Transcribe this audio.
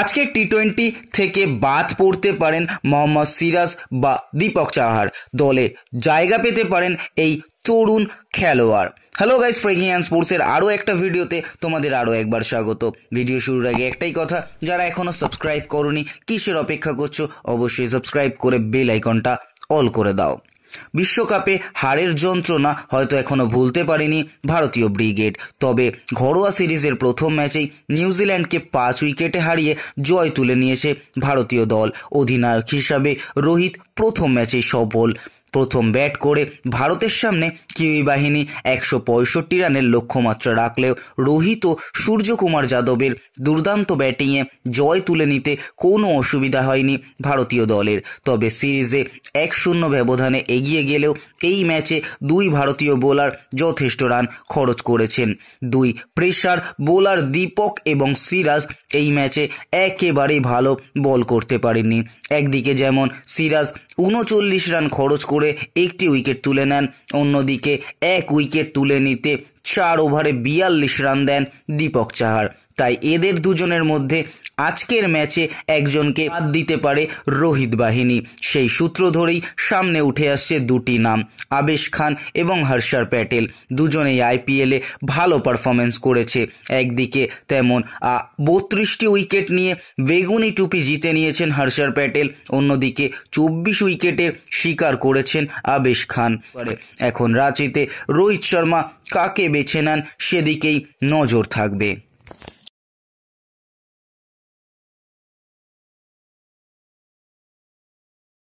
আজকে T twenty থেকে বাদ পড়তে পারেন মোহাম্মদ সিরাজ বা দীপক চাহার দলে জায়গা পেতে পারেন এই তরুণ খেলোয়াড় হ্যালো গাইস ফ্রেকিং অ্যান্ড স্পোর্টসের আরও একটা ভিডিওতে তোমাদের আরও একবার স্বাগত ভিডিও শুরুর আগে একটাই কথা যারা এখনও সাবস্ক্রাইব করনি কিসের অপেক্ষা করছো অবশ্যই সাবস্ক্রাইব করে বেল আইকনটা অল করে দাও বিশ্বকাপে হারের যন্ত্রণা হয়তো এখনো ভুলতে পারেনি ভারতীয় ব্রিগেড তবে ঘরোয়া সিরিজের প্রথম ম্যাচেই নিউজিল্যান্ডকে পাঁচ উইকেটে হারিয়ে জয় তুলে নিয়েছে ভারতীয় দল অধিনায়ক হিসাবে রোহিত প্রথম ম্যাচে সফল প্রথম ব্যাট করে ভারতের সামনে কিউই বাহিনী একশো পঁয়ষট্টি রানের লক্ষ্যমাত্রা রাখলেও রোহিত ও সূর্যকুমার যাদবের দুর্দান্ত ব্যাটিংয়ে জয় তুলে নিতে কোনো অসুবিধা হয়নি ভারতীয় দলের তবে সিরিজে এক শূন্য ব্যবধানে এগিয়ে গেলেও এই ম্যাচে দুই ভারতীয় বোলার যথেষ্ট রান খরচ করেছেন দুই প্রেশার বোলার দীপক এবং সিরাজ এই ম্যাচে একেবারেই ভালো বল করতে পারেননি একদিকে যেমন সিরাজ উনচল্লিশ রান খরচ করে করে একটি উইকেট তুলে নেন অন্যদিকে এক উইকেট তুলে নিতে চার ওভারে বিয়াল্লিশ রান দেন দীপক চাহার তাই এদের দুজনের মধ্যে আজকের ম্যাচে একজনকে বাদ দিতে পারে রোহিত বাহিনী সেই সূত্র ধরেই সামনে উঠে আসছে দুটি নাম আবেশ খান এবং হর্ষার প্যাটেল দুজনেই আইপিএলে ভালো পারফরমেন্স করেছে একদিকে তেমন বত্রিশটি উইকেট নিয়ে বেগুনি টুপি জিতে নিয়েছেন হর্ষার প্যাটেল অন্যদিকে চব্বিশ উইকেটের শিকার করেছেন আবেশ খান এখন রাঁচিতে রোহিত শর্মা কাকে বেছে নেন সেদিকেই নজর থাকবে